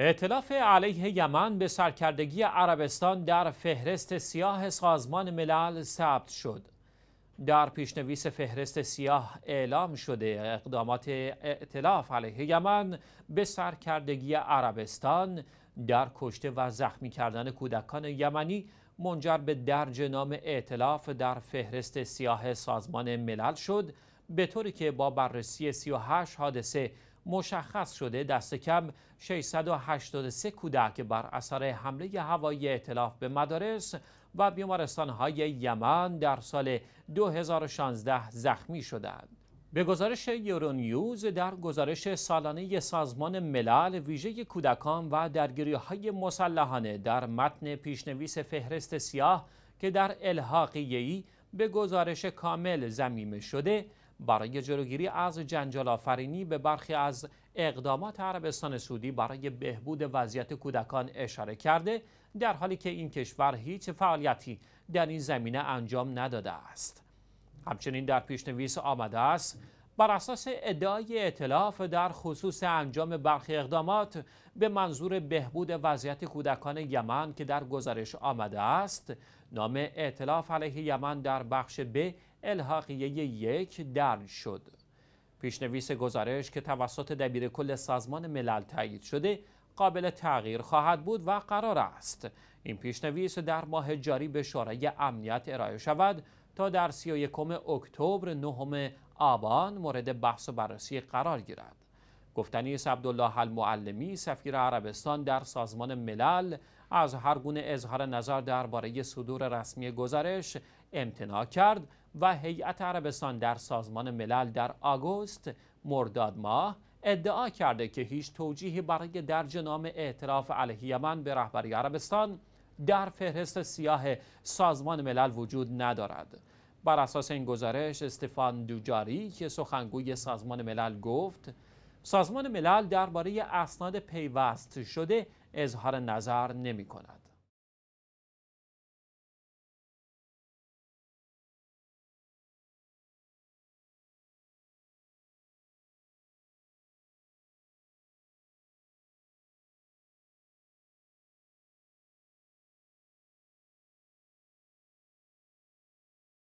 اعتلاف علیه یمن به سرکردگی عربستان در فهرست سیاه سازمان ملل ثبت شد. در پیشنویس فهرست سیاه اعلام شده اقدامات اعتلاف علیه یمن به سرکردگی عربستان در کشته و زخمی کردن کودکان یمنی منجر به درج نام اعتلاف در فهرست سیاه سازمان ملل شد به طوری که با بررسی 38 حادثه مشخص شده دست کم 683 کودک بر اثر حمله هوایی اطلاف به مدارس و بیمارستان های یمن در سال 2016 زخمی شدند. به گزارش یورونیوز در گزارش سالانه سازمان ملل ویژه کودکان و درگیری های مسلحانه در متن پیشنویس فهرست سیاه که در الحاقیه‌ای به گزارش کامل زمیم شده برای جلوگیری از جنجال آفرینی به برخی از اقدامات عربستان سعودی برای بهبود وضعیت کودکان اشاره کرده در حالی که این کشور هیچ فعالیتی در این زمینه انجام نداده است همچنین در پیشنویس آمده است بر اساس ادعای اطلاف در خصوص انجام برخی اقدامات به منظور بهبود وضعیت کودکان یمن که در گزارش آمده است نام اطلاف علیه یمن در بخش ب الحاقیه یک درج شد پیشنویس گزارش که توسط دبیر کل سازمان ملل تایید شده قابل تغییر خواهد بود و قرار است این پیشنویس در ماه جاری به شورای امنیت ارائه شود تا در 31 اکتبر 9 آبان مورد بحث و بررسی قرار گیرد گفتنی عبدالله المعلمی سفیر عربستان در سازمان ملل از هر گونه اظهار نظر درباره صدور رسمی گزارش امتناع کرد و هیئت عربستان در سازمان ملل در آگوست مرداد ماه ادعا کرده که هیچ توجیهی برای درج نام اعتراف علیه یمن به رهبری عربستان در فهرست سیاه سازمان ملل وجود ندارد بر اساس این گزارش استفان دوجاری که سخنگوی سازمان ملل گفت سازمان ملل درباره اسناد پیوست شده اظهار نظر نمی کند